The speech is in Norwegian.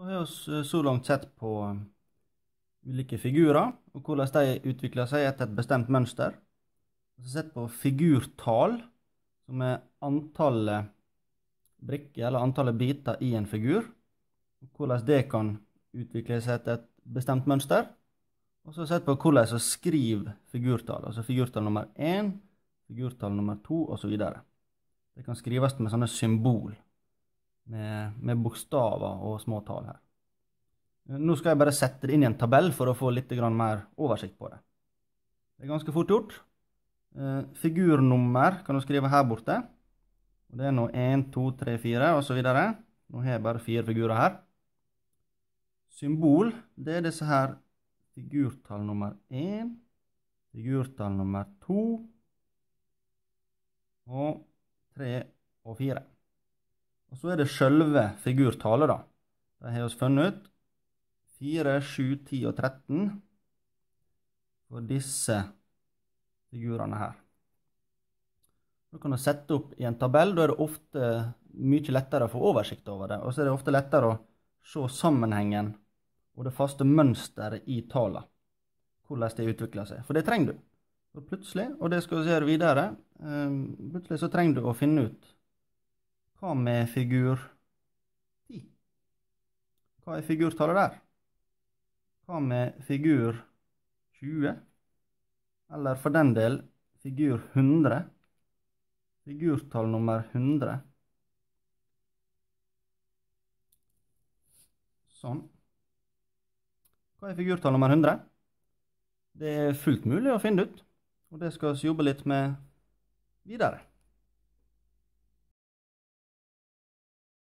Så har vi eh, så langt sett på eh, ulike figurer, og hvordan de utvikler seg etter et bestemt mønster. Vi har sett på figurtall, som er antallet brikker eller antallet biter i en figur. og Hvordan det kan utvikle seg etter et bestemt mønster. Og så har vi sett på hvordan vi skriver figurtall, altså figurtall nummer én, figurtall nummer to osv. Det kan skrives med sånne symboler med, med bokstaver og små småtall her. Nå skal jeg bare sette det inn i en tabell for å få litt mer oversikt på det. Det er ganske fort gjort. Eh, figurnummer kan du skrive her borte. det er nå 1, 2, 3, 4 osv. Nå har jeg bare fire figurer her. Symbol, det er disse her figurtall nummer 1, figurtall nummer 2 og 3 og 4. Og så er det sjølve figurtallet, da. De har vi funnet ut. 4, 7, 10 og 13 for disse figurene her. Du kan sette opp i en tabell. Da er det ofte mye lettere å få oversikt over det. Og så er det ofte lettere å se sammenhengen og det faste mønsteret i tallene. Hvordan det utvikler seg. For det trenger du. Og plutselig, og det skal vi gjøre videre, eh, plutselig så trenger du å finne ut hva med figur 10? Hva er figurtallet der? Hva med figur 20? Eller for den del figur 100? Figurtall nummer 100. Sånn. Hva er figurtall nummer 100? Det er fullt mulig å finne ut, og det skal vi jobbe litt med videre.